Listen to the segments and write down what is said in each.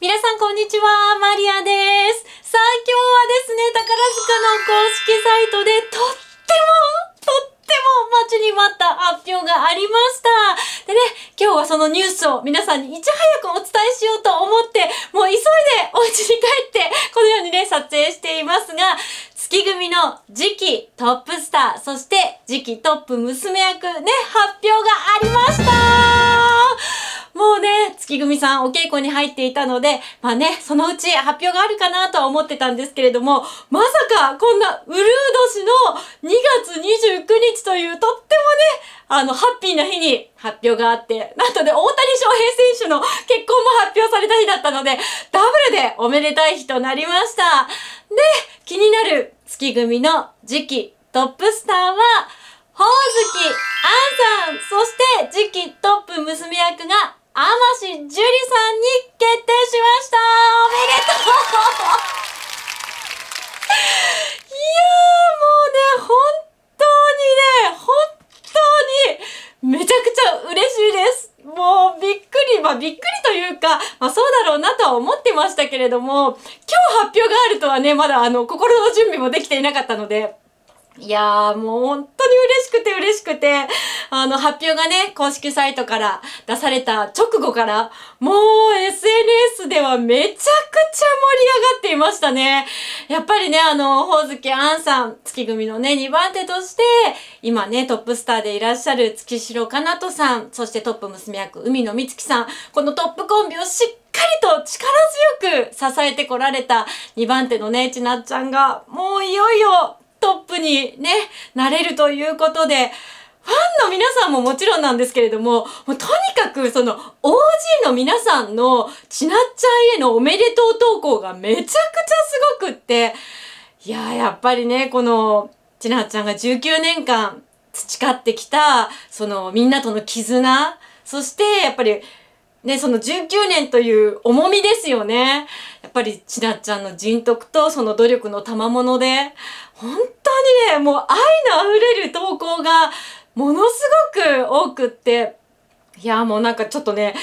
皆さんこんにちは、マリアです。さあ今日はですね、宝塚の公式サイトでとっても、とっても待ちに待った発表がありました。でね、今日はそのニュースを皆さんにいち早くお伝えしようと思って、もう急いでお家に帰って、このようにね、撮影していますが、月組の次期トップスター、そして次期トップ娘役ね、発表がありましたもうね、月組さんお稽古に入っていたので、まあね、そのうち発表があるかなとは思ってたんですけれども、まさかこんなうるう年の2月29日というとってもね、あの、ハッピーな日に発表があって、なんとね、大谷翔平選手の結婚も発表された日だったので、ダブルでおめでたい日となりました。で、気になる月組の次期トップスターは、ほおずきあんさんそして次期トップ娘役が天じゅりさんに決定しましたおめでとういやーもうね、本当にね、本当にめちゃくちゃ嬉しいです。もうびっくり、まあびっくりというか、まあそうだろうなとは思ってましたけれども、今日発表があるとはね、まだあの心の準備もできていなかったので、いやーもう本当に嬉しくて嬉しくて、あの発表がね、公式サイトから出された直後から、もう SNS ではめちゃくちゃ盛り上がっていましたね。やっぱりね、あの、ほおずきあんさん、月組のね、2番手として、今ね、トップスターでいらっしゃる月城かなとさん、そしてトップ娘役、海野美月さん、このトップコンビをしっしっかりと力強く支えてこられた2番手のね、ちなっちゃんが、もういよいよトップにね、なれるということで、ファンの皆さんももちろんなんですけれども、もうとにかくその OG の皆さんのちなっちゃんへのおめでとう投稿がめちゃくちゃすごくって、いややっぱりね、このちなっちゃんが19年間培ってきた、そのみんなとの絆、そしてやっぱりね、その19年という重みですよね。やっぱりちなっちゃんの人徳とその努力の賜物で、本当にね、もう愛の溢れる投稿がものすごく多くって、いや、もうなんかちょっとね、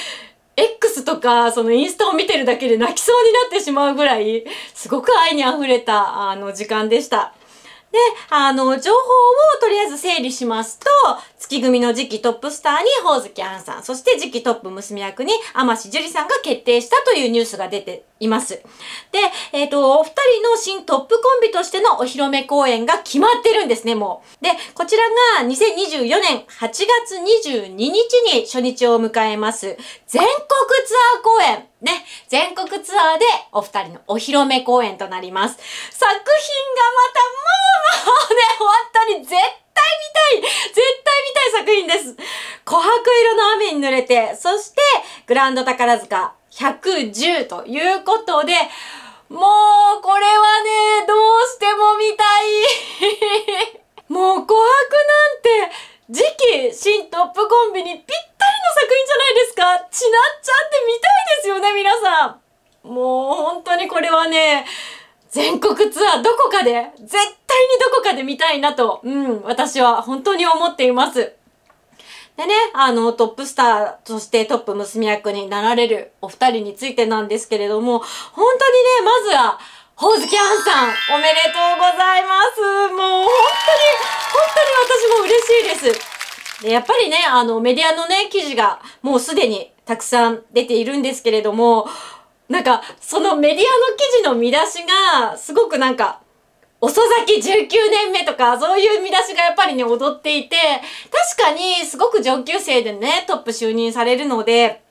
X とか、そのインスタを見てるだけで泣きそうになってしまうぐらい、すごく愛に溢れた、あの、時間でした。で、あの、情報をとりあえず整理しますと、月組の次期トップスターにほおずきあんさん、そして次期トップ娘役に天志樹里さんが決定したというニュースが出ています。で、えっ、ー、と、お二人の新トップコンビとしてのお披露目公演が決まってるんですね、もう。で、こちらが2024年8月22日に初日を迎えます、全国ツアー公演。ね、全国ツアーでお二人のお披露目公演となります。作品がまたもうもうね、本当に絶対見たい絶対見たい作品です琥珀色の雨に濡れて、そして、グランド宝塚110ということで、もう、これはね、どうしても見たい もう、琥珀なんて、次期新トップコンビにぴったりの作品じゃないですかちなっちゃって見たいですよね、皆さんもう、本当にこれはね、全国ツアーどこかで、絶対にどこかで見たいなと、うん、私は本当に思っています。でね、あの、トップスター、そしてトップ娘役になられるお二人についてなんですけれども、本当にね、まずは、ほおずきあんさん、おめでとうございます。もう、本当に、本当に私も嬉しいです。でやっぱりね、あの、メディアのね、記事が、もうすでにたくさん出ているんですけれども、なんか、そのメディアの記事の見出しが、すごくなんか、遅咲き19年目とか、そういう見出しがやっぱりね、踊っていて、確かにすごく上級生でね、トップ就任されるので、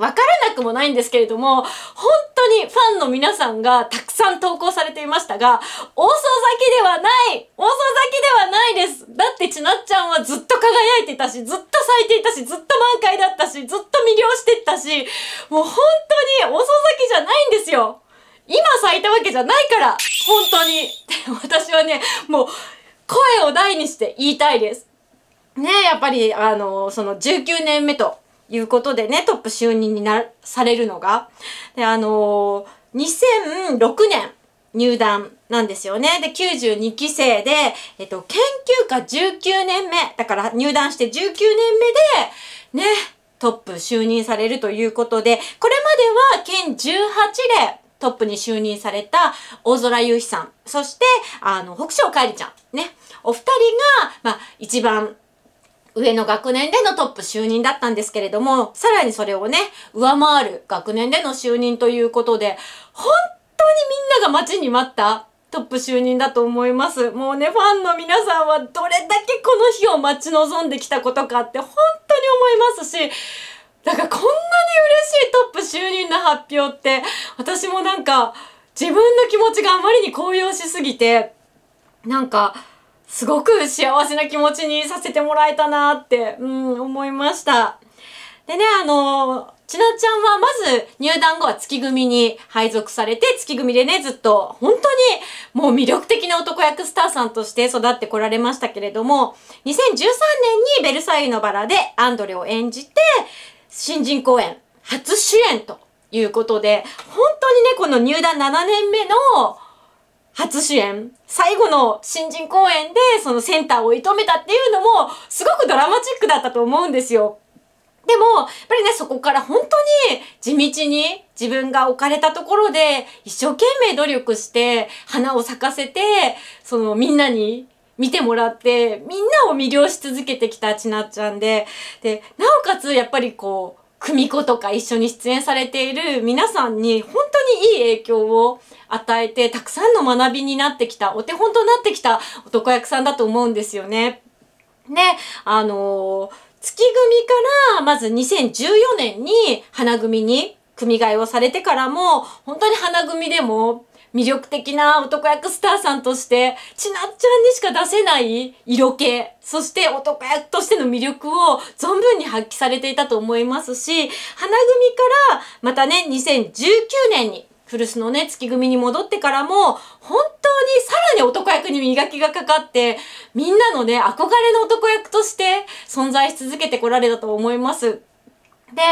わからなくもないんですけれども、本当にファンの皆さんがたくさん投稿されていましたが、大遅咲きではない大遅咲きではないですだってちなっちゃんはずっと輝いてたし、ずっと咲いていたし、ずっと満開だったし、ずっと魅了してったし、もう本当に大遅咲きじゃないんですよ今咲いたわけじゃないから本当に 私はね、もう声を大にして言いたいです。ねやっぱり、あの、その19年目ということでね、トップ就任にな、されるのが。で、あのー、2006年入団なんですよね。で、92期生で、えっと、研究科19年目。だから入団して19年目で、ね、トップ就任されるということで、これまでは県18例トップに就任された大空優飛さん、そして、あの、北かえ里ちゃん、ね、お二人が、まあ、一番上の学年でのトップ就任だったんですけれども、さらにそれをね、上回る学年での就任ということで、本当にみんなが待ちに待ったトップ就任だと思います。もうね、ファンの皆さんはどれだけこの日を待ち望んできたことかって本当に思いますし、だからこんなに嬉しいトップ就任の発表って、私もなんか自分の気持ちがあまりに高揚しすぎて、なんか、すごく幸せな気持ちにさせてもらえたなって、うん、思いました。でね、あの、ちなちゃんはまず入団後は月組に配属されて、月組でね、ずっと本当にもう魅力的な男役スターさんとして育ってこられましたけれども、2013年にベルサイユのバラでアンドレを演じて、新人公演初主演ということで、本当にね、この入団7年目の初主演、最後の新人公演でそのセンターを射止めたっていうのもすごくドラマチックだったと思うんですよ。でも、やっぱりね、そこから本当に地道に自分が置かれたところで一生懸命努力して花を咲かせて、そのみんなに見てもらって、みんなを魅了し続けてきたちなっちゃんで、で、なおかつやっぱりこう、組子とか一緒に出演されている皆さんに本にいい影響を与えて、たくさんの学びになってきた、お手本となってきた男役さんだと思うんですよね。で、あの月組からまず2014年に花組に組替えをされてからも、本当に花組でも魅力的な男役スターさんとして、ちなっちゃんにしか出せない色気、そして男役としての魅力を存分に発揮されていたと思いますし、花組からまたね、2019年に古巣のね、月組に戻ってからも、本当にさらに男役に磨きがかかって、みんなのね、憧れの男役として存在し続けてこられたと思います。で、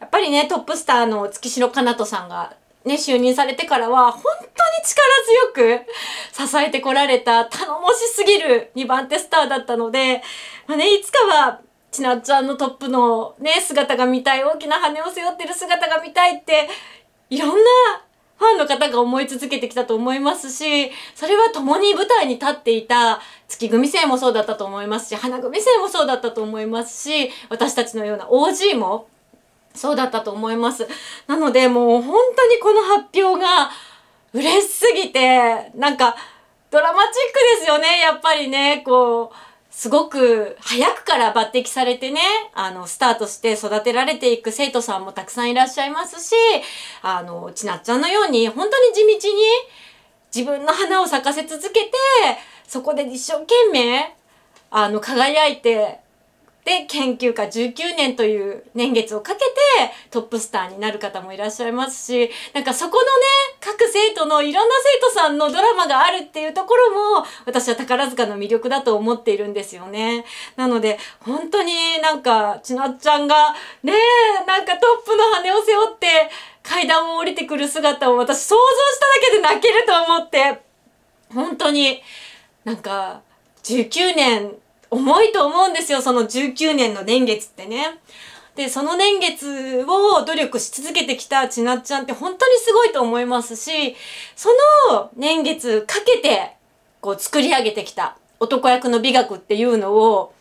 やっぱりね、トップスターの月城かなとさんがね、就任されてからは、本当に力強く支えてこられた、頼もしすぎる2番手スターだったので、まあね、いつかは、ちなっちゃんのトップのね、姿が見たい、大きな羽を背負ってる姿が見たいって、いろんなファンの方が思い続けてきたと思いますし、それは共に舞台に立っていた月組生もそうだったと思いますし、花組生もそうだったと思いますし、私たちのような OG もそうだったと思います。なのでもう本当にこの発表が嬉しすぎて、なんかドラマチックですよね、やっぱりね、こう。すごく早くから抜擢されてね、あの、スタートして育てられていく生徒さんもたくさんいらっしゃいますし、あの、ちなっちゃんのように、本当に地道に自分の花を咲かせ続けて、そこで一生懸命、あの、輝いてで研究家19年という年月をかけてトップスターになる方もいらっしゃいますしなんかそこのね各生徒のいろんな生徒さんのドラマがあるっていうところも私は宝塚の魅力だと思っているんですよね。なので本当になんかちなっちゃんがねえなんかトップの羽を背負って階段を降りてくる姿を私想像しただけで泣けると思って本当になんか19年重いと思うんですよ、その19年の年月ってね。で、その年月を努力し続けてきたちなっちゃんって本当にすごいと思いますし、その年月かけて、こう作り上げてきた男役の美学っていうのを、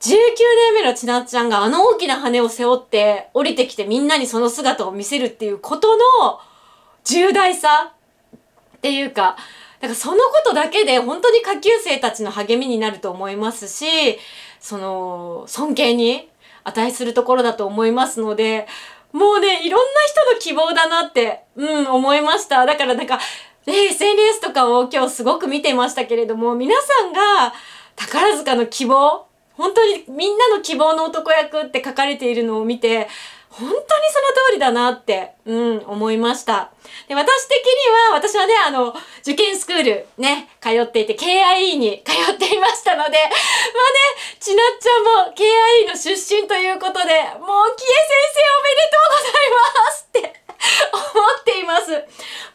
19年目のちなっちゃんがあの大きな羽を背負って降りてきてみんなにその姿を見せるっていうことの重大さっていうか、だからそのことだけで本当に下級生たちの励みになると思いますし、その、尊敬に値するところだと思いますので、もうね、いろんな人の希望だなって、うん、思いました。だからなんか、ね、SNS とかを今日すごく見てましたけれども、皆さんが宝塚の希望、本当にみんなの希望の男役って書かれているのを見て、本当にその通りだなって、うん、思いました。で、私的には、私はね、あの、受験スクール、ね、通っていて、KIE に通っていましたので、まあね、ちなっちゃんも KIE の出身ということで、もう、キエ先生おめでとうございますって思っています。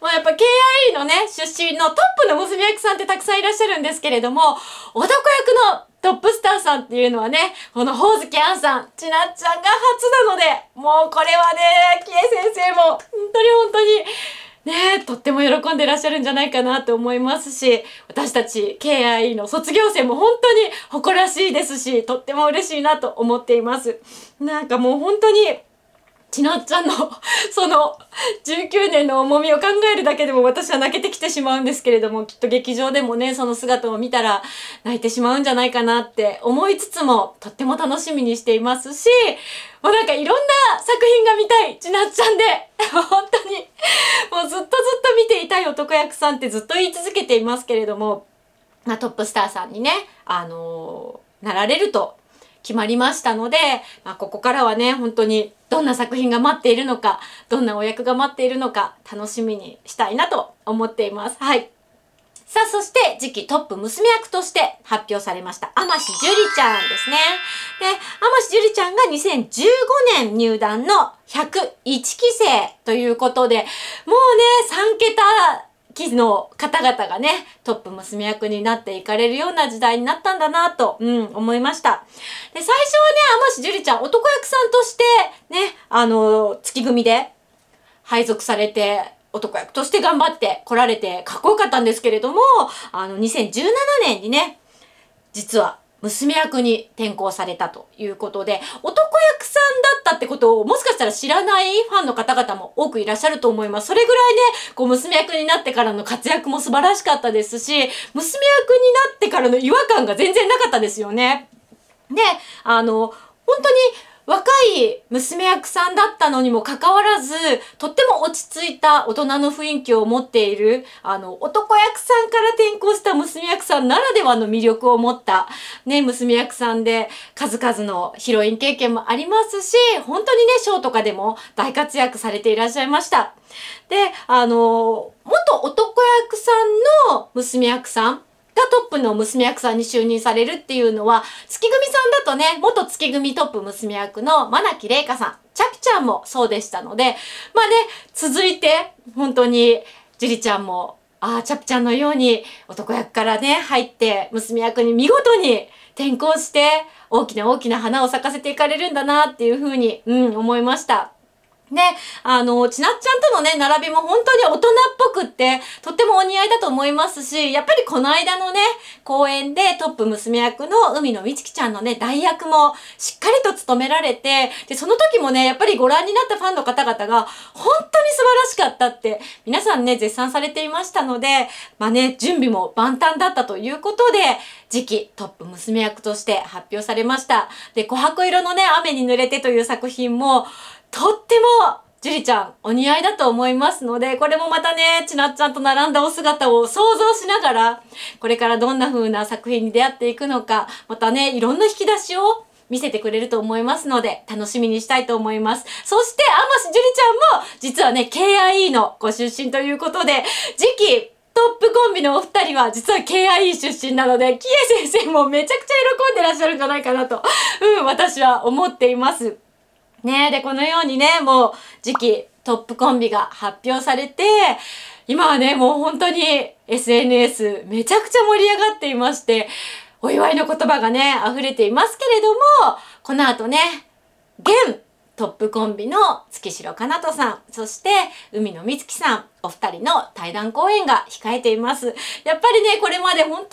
まあやっぱ KIE のね、出身のトップの娘役さんってたくさんいらっしゃるんですけれども、男役のトップスターさんっていうのはね、このほおずきあんさん、ちなっちゃんが初なので、もうこれはね、きえ先生も、本当に本当に、ねとっても喜んでらっしゃるんじゃないかなと思いますし、私たち KIE の卒業生も本当に誇らしいですし、とっても嬉しいなと思っています。なんかもう本当に、ちなっちゃんの その19年の重みを考えるだけでも私は泣けてきてしまうんですけれどもきっと劇場でもねその姿を見たら泣いてしまうんじゃないかなって思いつつもとっても楽しみにしていますしもうなんかいろんな作品が見たいちなっちゃんで 本当にもうずっとずっと見ていたい男役さんってずっと言い続けていますけれども、まあ、トップスターさんにねあのー、なられると決まりましたので、まあ、ここからはね本当にどんな作品が待っているのか、どんなお役が待っているのか、楽しみにしたいなと思っています。はい。さあ、そして、次期トップ娘役として発表されました、しじゅりちゃんですね。で、しじゅりちゃんが2015年入団の101期生ということで、もうね、3桁期の方々がね、トップ娘役になっていかれるような時代になったんだなと、うん、思いました。で、最初はね、天橋樹里ちゃん、男役さんとして、ね、あの、月組で配属されて、男役として頑張って来られてかっこよかったんですけれども、あの、2017年にね、実は娘役に転校されたということで、男役さんだったってことをもしかしたら知らないファンの方々も多くいらっしゃると思います。それぐらいね、こう娘役になってからの活躍も素晴らしかったですし、娘役になってからの違和感が全然なかったですよね。で、あの、本当に若い娘役さんだったのにもかかわらず、とっても落ち着いた大人の雰囲気を持っている、あの、男役さんから転校した娘役さんならではの魅力を持った、ね、娘役さんで、数々のヒロイン経験もありますし、本当にね、ショーとかでも大活躍されていらっしゃいました。で、あの、元男役さんの娘役さん、トップの娘役さんに就任されるっていうのは、月組さんだとね、元月組トップ娘役の真木玲香さん、チャピちゃんもそうでしたので、まあね、続いて、本当に、ジュリちゃんも、ああ、チャピちゃんのように男役からね、入って、娘役に見事に転校して、大きな大きな花を咲かせていかれるんだなっていうふうに、うん、思いました。ね、あの、ちなっちゃんとのね、並びも本当に大人っぽくって、とってもお似合いだと思いますし、やっぱりこの間のね、公演でトップ娘役の海野美月ちゃんのね、代役もしっかりと務められて、で、その時もね、やっぱりご覧になったファンの方々が、本当に素晴らしかったって、皆さんね、絶賛されていましたので、まあね、準備も万端だったということで、次期トップ娘役として発表されました。で、琥珀色のね、雨に濡れてという作品も、とってもジュリちゃん、お似合いだと思いますので、これもまたね、ちなっちゃんと並んだお姿を想像しながら、これからどんな風な作品に出会っていくのか、またね、いろんな引き出しを見せてくれると思いますので、楽しみにしたいと思います。そして、アマシジュリちゃんも、実はね、KIE のご出身ということで、次期、トップコンビのお二人は実は KIE 出身なので、キエ先生もめちゃくちゃ喜んでらっしゃるんじゃないかなと、うん、私は思っています。ねで、このようにね、もう次期トップコンビが発表されて、今はね、もう本当に SNS めちゃくちゃ盛り上がっていまして、お祝いの言葉がね、溢れていますけれども、この後ね、現トップコンビの月城かなとさん、そして海野美月さん、お二人の対談公演が控えています。やっぱりね、これまで本当にね、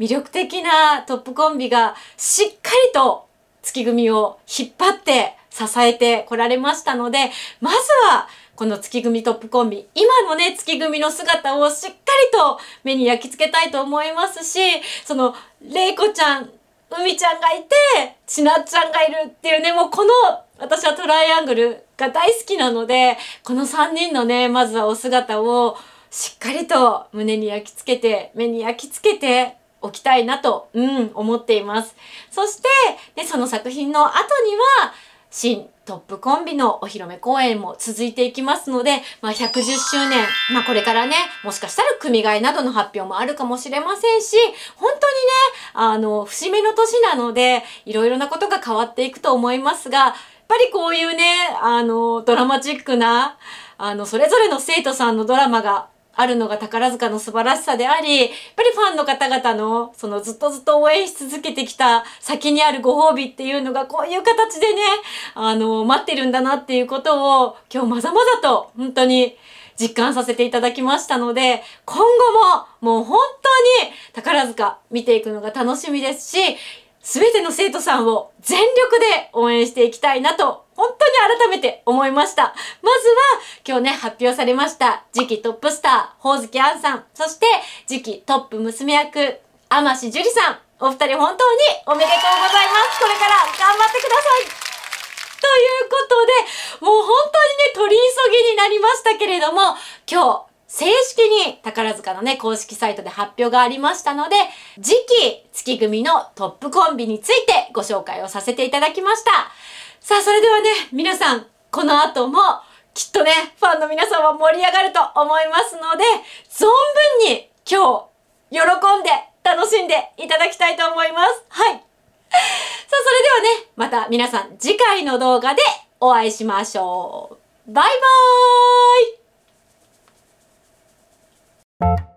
魅力的なトップコンビがしっかりと月組を引っ張って支えてこられましたので、まずはこの月組トップコンビ、今のね、月組の姿をしっかりと目に焼き付けたいと思いますし、その、い子ちゃん、海ちゃんがいて、ちなっちゃんがいるっていうね、もうこの、私はトライアングルが大好きなので、この3人のね、まずはお姿をしっかりと胸に焼き付けて、目に焼き付けて、おきたいなと、うん、思っています。そして、ね、その作品の後には、新トップコンビのお披露目公演も続いていきますので、まあ、110周年、まあ、これからね、もしかしたら組替えなどの発表もあるかもしれませんし、本当にね、あの、節目の年なので、いろいろなことが変わっていくと思いますが、やっぱりこういうね、あの、ドラマチックな、あの、それぞれの生徒さんのドラマがあるのが宝塚の素晴らしさであり、やっぱりファンの方々の、そのずっとずっと応援し続けてきた先にあるご褒美っていうのがこういう形でね、あの、待ってるんだなっていうことを今日まざまざと本当に実感させていただきましたので、今後ももう本当に宝塚見ていくのが楽しみですし、すべての生徒さんを全力で応援していきたいなと本当に改めて思いました。まずは、今日ね、発表されました、次期トップスター、ほおずきあんさん、そして、次期トップ娘役、あましじゅりさん、お二人本当におめでとうございます。これから頑張ってください。ということで、もう本当にね、取り急ぎになりましたけれども、今日、正式に宝塚のね、公式サイトで発表がありましたので、次期月組のトップコンビについてご紹介をさせていただきました。さあ、それではね、皆さん、この後も、きっとね、ファンの皆さんは盛り上がると思いますので、存分に今日、喜んで、楽しんでいただきたいと思います。はい。さあ、それではね、また皆さん次回の動画でお会いしましょう。バイバーイ